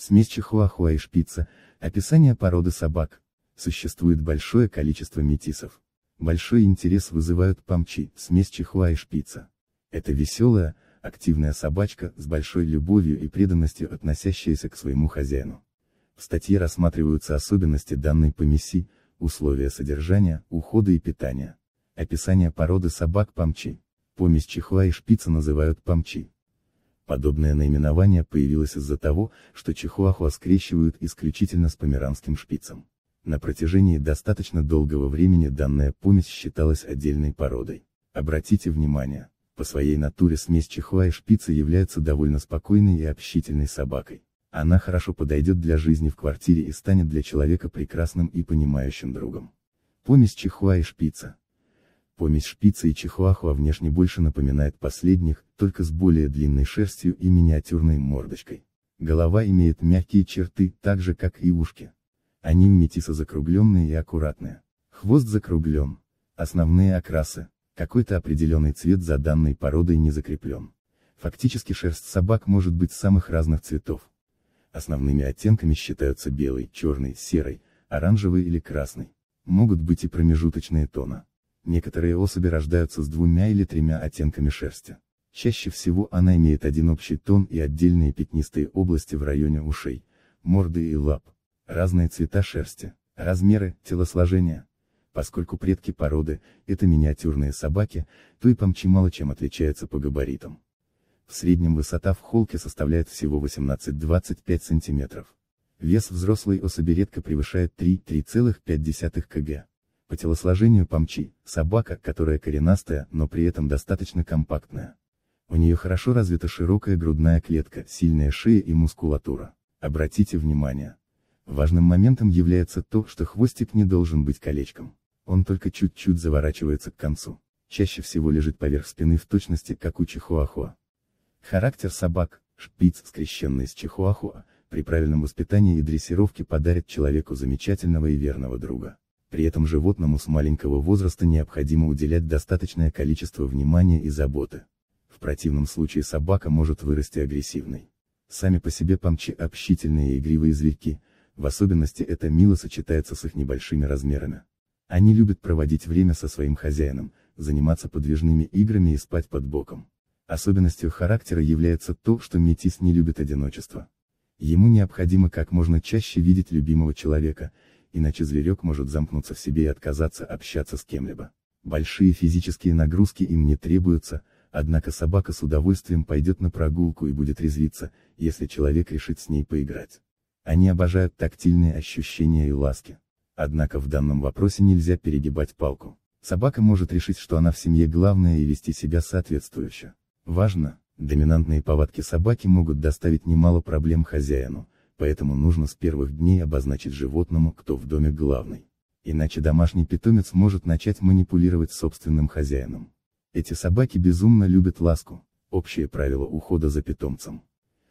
Смесь чихуахуа и шпица, описание породы собак. Существует большое количество метисов. Большой интерес вызывают памчи, смесь чихуа и шпица. Это веселая, активная собачка, с большой любовью и преданностью относящаяся к своему хозяину. В статье рассматриваются особенности данной помеси, условия содержания, ухода и питания. Описание породы собак памчи. Помесь чихуа и шпица называют памчи. Подобное наименование появилось из-за того, что чихуахуа скрещивают исключительно с померанским шпицем. На протяжении достаточно долгого времени данная помесь считалась отдельной породой. Обратите внимание, по своей натуре смесь чихуа и шпица является довольно спокойной и общительной собакой. Она хорошо подойдет для жизни в квартире и станет для человека прекрасным и понимающим другом. Помесь чихуа и шпица, Помесь шпица и чихуахуа внешне больше напоминает последних, только с более длинной шерстью и миниатюрной мордочкой. Голова имеет мягкие черты, так же как и ушки. Они метиса закругленные и аккуратные. Хвост закруглен. Основные окрасы. Какой-то определенный цвет за данной породой не закреплен. Фактически шерсть собак может быть самых разных цветов. Основными оттенками считаются белый, черный, серый, оранжевый или красный. Могут быть и промежуточные тона. Некоторые особи рождаются с двумя или тремя оттенками шерсти. Чаще всего она имеет один общий тон и отдельные пятнистые области в районе ушей, морды и лап. Разные цвета шерсти, размеры, телосложение. Поскольку предки породы – это миниатюрные собаки, то и помчи мало чем отличается по габаритам. В среднем высота в холке составляет всего 18-25 см. Вес взрослой особи редко превышает 3-3,5 кг. По телосложению помчи, собака, которая коренастая, но при этом достаточно компактная. У нее хорошо развита широкая грудная клетка, сильная шея и мускулатура. Обратите внимание. Важным моментом является то, что хвостик не должен быть колечком. Он только чуть-чуть заворачивается к концу. Чаще всего лежит поверх спины в точности, как у чихуахуа. Характер собак, шпиц, скрещенный с чихуахуа, при правильном воспитании и дрессировке подарит человеку замечательного и верного друга. При этом животному с маленького возраста необходимо уделять достаточное количество внимания и заботы. В противном случае собака может вырасти агрессивной. Сами по себе помчи общительные и игривые зверьки, в особенности это мило сочетается с их небольшими размерами. Они любят проводить время со своим хозяином, заниматься подвижными играми и спать под боком. Особенностью характера является то, что метис не любит одиночество. Ему необходимо как можно чаще видеть любимого человека, иначе зверек может замкнуться в себе и отказаться общаться с кем-либо. Большие физические нагрузки им не требуются, однако собака с удовольствием пойдет на прогулку и будет резвиться, если человек решит с ней поиграть. Они обожают тактильные ощущения и ласки. Однако в данном вопросе нельзя перегибать палку. Собака может решить, что она в семье главная и вести себя соответствующе. Важно, доминантные повадки собаки могут доставить немало проблем хозяину поэтому нужно с первых дней обозначить животному, кто в доме главный. Иначе домашний питомец может начать манипулировать собственным хозяином. Эти собаки безумно любят ласку, общее правило ухода за питомцем.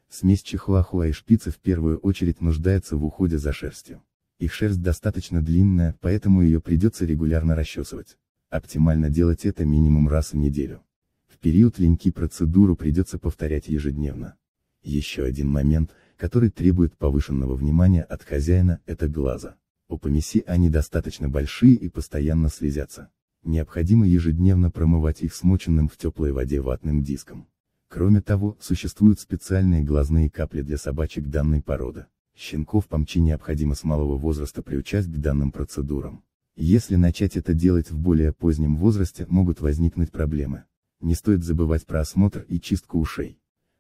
Смесь чихуахуа и шпицы в первую очередь нуждается в уходе за шерстью. Их шерсть достаточно длинная, поэтому ее придется регулярно расчесывать. Оптимально делать это минимум раз в неделю. В период леньки процедуру придется повторять ежедневно. Еще один момент, который требует повышенного внимания от хозяина, это глаза. У помеси они достаточно большие и постоянно слезятся. Необходимо ежедневно промывать их смоченным в теплой воде ватным диском. Кроме того, существуют специальные глазные капли для собачек данной породы. Щенков помчи необходимо с малого возраста приучать к данным процедурам. Если начать это делать в более позднем возрасте, могут возникнуть проблемы. Не стоит забывать про осмотр и чистку ушей.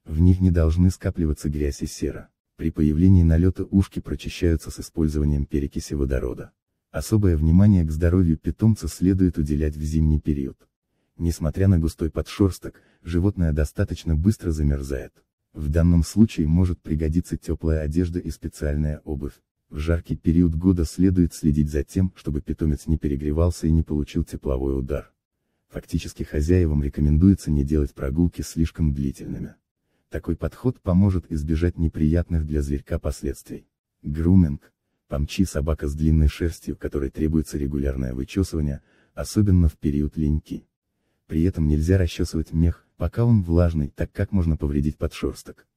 В них не должны скапливаться грязь и сера. При появлении налета ушки прочищаются с использованием перекиси водорода. Особое внимание к здоровью питомца следует уделять в зимний период. Несмотря на густой подшерсток, животное достаточно быстро замерзает. В данном случае может пригодиться теплая одежда и специальная обувь. В жаркий период года следует следить за тем, чтобы питомец не перегревался и не получил тепловой удар. Фактически хозяевам рекомендуется не делать прогулки слишком длительными. Такой подход поможет избежать неприятных для зверька последствий. Груминг. Помчи собака с длинной шерстью, которой требуется регулярное вычесывание, особенно в период леньки. При этом нельзя расчесывать мех, пока он влажный, так как можно повредить подшерсток.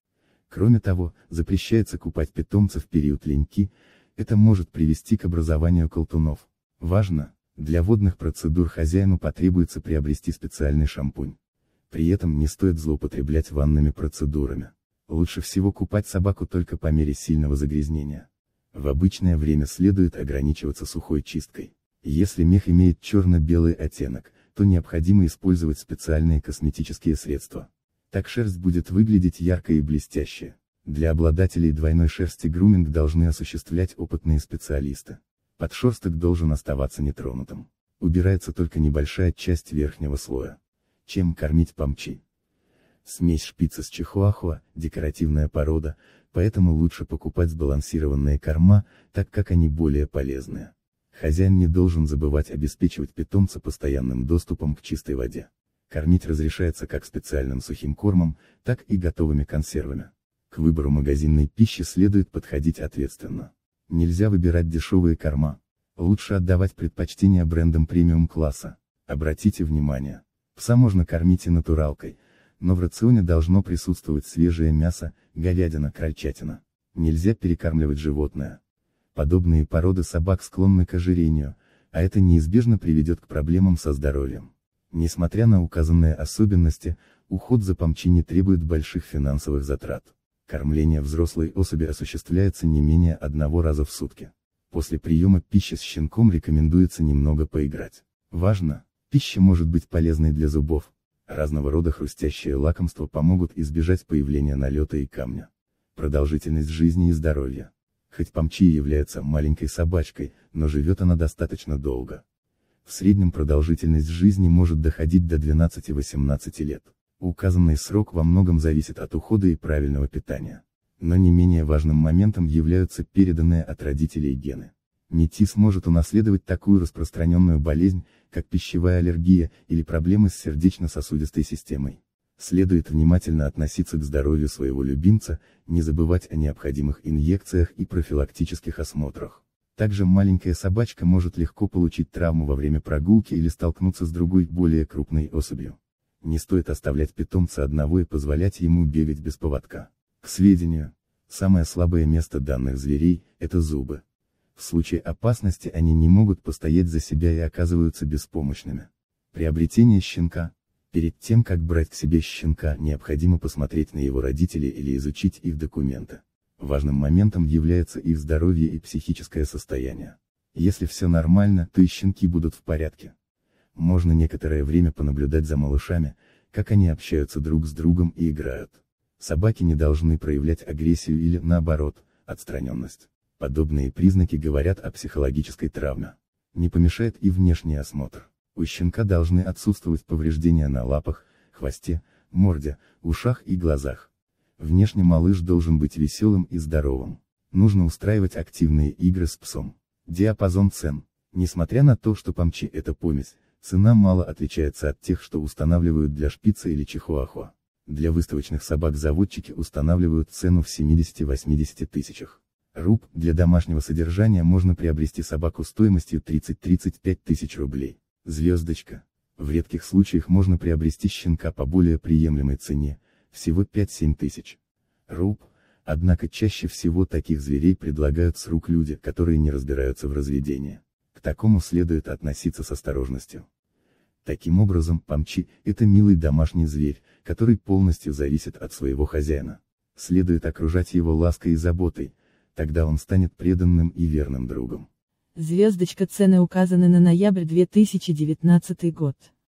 Кроме того, запрещается купать питомца в период леньки, это может привести к образованию колтунов. Важно, для водных процедур хозяину потребуется приобрести специальный шампунь. При этом не стоит злоупотреблять ванными процедурами. Лучше всего купать собаку только по мере сильного загрязнения. В обычное время следует ограничиваться сухой чисткой. Если мех имеет черно-белый оттенок, то необходимо использовать специальные косметические средства. Так шерсть будет выглядеть ярко и блестяще. Для обладателей двойной шерсти груминг должны осуществлять опытные специалисты. Подшерсток должен оставаться нетронутым. Убирается только небольшая часть верхнего слоя чем кормить помчи. Смесь шпица с чихуахуа – декоративная порода, поэтому лучше покупать сбалансированные корма, так как они более полезные. Хозяин не должен забывать обеспечивать питомца постоянным доступом к чистой воде. Кормить разрешается как специальным сухим кормом, так и готовыми консервами. К выбору магазинной пищи следует подходить ответственно. Нельзя выбирать дешевые корма. Лучше отдавать предпочтение брендам премиум класса. Обратите внимание, Пса можно кормить и натуралкой, но в рационе должно присутствовать свежее мясо, говядина, крольчатина. Нельзя перекармливать животное. Подобные породы собак склонны к ожирению, а это неизбежно приведет к проблемам со здоровьем. Несмотря на указанные особенности, уход за помчини требует больших финансовых затрат. Кормление взрослой особи осуществляется не менее одного раза в сутки. После приема пищи с щенком рекомендуется немного поиграть. Важно, Пища может быть полезной для зубов. Разного рода хрустящие лакомства помогут избежать появления налета и камня. Продолжительность жизни и здоровья. Хоть Памчи является маленькой собачкой, но живет она достаточно долго. В среднем продолжительность жизни может доходить до 12-18 лет. Указанный срок во многом зависит от ухода и правильного питания. Но не менее важным моментом являются переданные от родителей гены метис может унаследовать такую распространенную болезнь, как пищевая аллергия или проблемы с сердечно-сосудистой системой. Следует внимательно относиться к здоровью своего любимца, не забывать о необходимых инъекциях и профилактических осмотрах. Также маленькая собачка может легко получить травму во время прогулки или столкнуться с другой, более крупной особью. Не стоит оставлять питомца одного и позволять ему бегать без поводка. К сведению, самое слабое место данных зверей – это зубы. В случае опасности они не могут постоять за себя и оказываются беспомощными. Приобретение щенка. Перед тем, как брать к себе щенка, необходимо посмотреть на его родителей или изучить их документы. Важным моментом является их здоровье и психическое состояние. Если все нормально, то и щенки будут в порядке. Можно некоторое время понаблюдать за малышами, как они общаются друг с другом и играют. Собаки не должны проявлять агрессию или, наоборот, отстраненность. Подобные признаки говорят о психологической травме. Не помешает и внешний осмотр. У щенка должны отсутствовать повреждения на лапах, хвосте, морде, ушах и глазах. Внешне малыш должен быть веселым и здоровым. Нужно устраивать активные игры с псом. Диапазон цен. Несмотря на то, что помчи это помесь, цена мало отличается от тех, что устанавливают для шпица или чихуахуа. Для выставочных собак заводчики устанавливают цену в 70-80 тысячах руб, для домашнего содержания можно приобрести собаку стоимостью 30-35 тысяч рублей. Звездочка. В редких случаях можно приобрести щенка по более приемлемой цене, всего 5-7 тысяч. Руб, однако чаще всего таких зверей предлагают с рук люди, которые не разбираются в разведении. К такому следует относиться с осторожностью. Таким образом, памчи – это милый домашний зверь, который полностью зависит от своего хозяина. Следует окружать его лаской и заботой, тогда он станет преданным и верным другом. Звездочка цены указаны на ноябрь 2019 год.